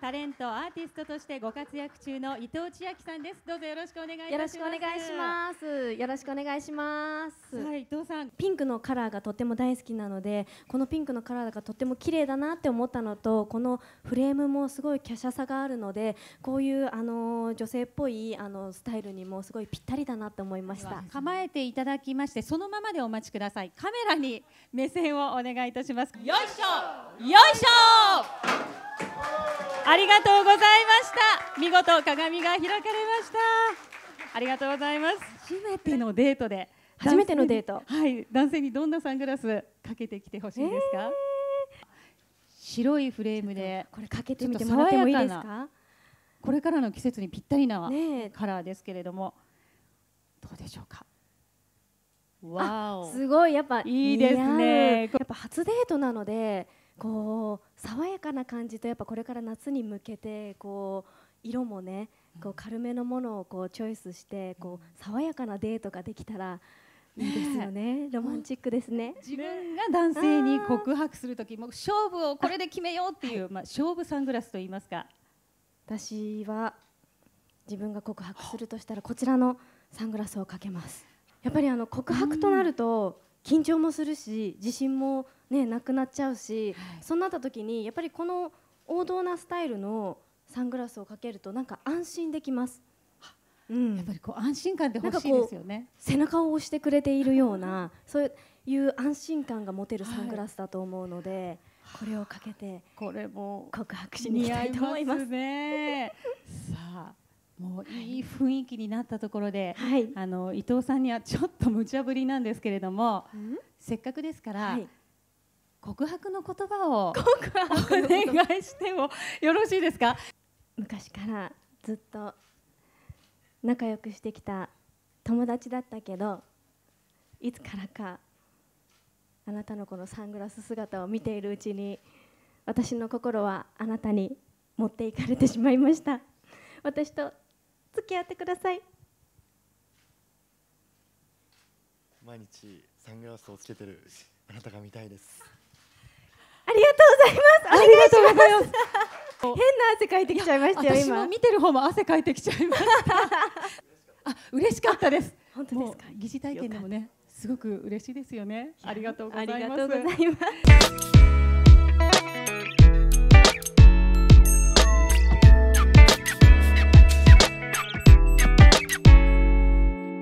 タレント、アーティストとしてご活躍中の伊藤千秋さんです。どうぞよろしくお願いします。よろしくお願いします。よろしくお願いします。はい、伊藤さん。ピンクのカラーがとても大好きなので、このピンクのカラーがとても綺麗だなって思ったのと、このフレームもすごい華奢さがあるので、こういうあの女性っぽいあのスタイルにもすごいぴったりだなと思いました。構えていただきまして、そのままでお待ちください。カメラに目線をお願いいたします。よいしょ、よいしょ。ありがとうございました見事鏡が開かれましたありがとうございます初めてのデートで初めてのデートはい男性にどんなサングラスかけてきてほしいですか、えー、白いフレームでこれかけてみてもらってもいいですかこれからの季節にぴったりなカラーですけれども、どうでしょうかわおすごいやっぱいいですねやっぱ初デートなのでこう爽やかな感じとやっぱこれから夏に向けてこう色もねこう軽めのものをこうチョイスしてこう爽やかなデートができたらいいですよねロマンチックですね 自分が男性に告白する時も勝負をこれで決めようっていう、まあ、勝負サングラスと言いますか私は自分が告白するとしたらこちらのサングラスをかけますやっぱりあの告白となると、緊張もするし自信も、ね、なくなっちゃうし、はい、そうなった時にやっぱりこの王道なスタイルのサングラスをかけるとなんか安心できます。うん、やっぱりこう安心感で欲しいですよね背中を押してくれているようなそういう安心感が持てるサングラスだと思うので、は い、これをかけてこれも告白しに行きたいと思います。すね雰囲気になったところで、はい、あの伊藤さんにはちょっと無茶ぶりなんですけれども、うん、せっかくですから、はい、告白の言葉をお願いしてもよろしいですか昔からずっと仲良くしてきた友達だったけどいつからかあなたのこのサングラス姿を見ているうちに私の心はあなたに持っていかれてしまいました私と付き合ってください毎日サングラスをつけてるあなたが見たいですありがとうございますありがとうございます変な汗かいてきちゃいましたよ私も見てる方も汗かいてきちゃいましたあ 嬉しかったです本当ですか疑似体験でもねすごく嬉しいですよねありがとうありがとうございます